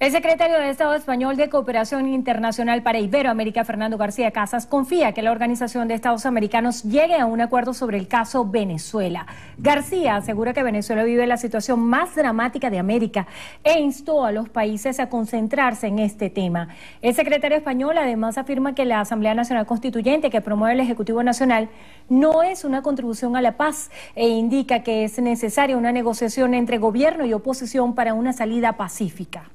El secretario de Estado español de Cooperación Internacional para Iberoamérica, Fernando García Casas, confía que la Organización de Estados Americanos llegue a un acuerdo sobre el caso Venezuela. García asegura que Venezuela vive la situación más dramática de América e instó a los países a concentrarse en este tema. El secretario español además afirma que la Asamblea Nacional Constituyente que promueve el Ejecutivo Nacional no es una contribución a la paz e indica que es necesaria una negociación entre gobierno y oposición para una salida pacífica.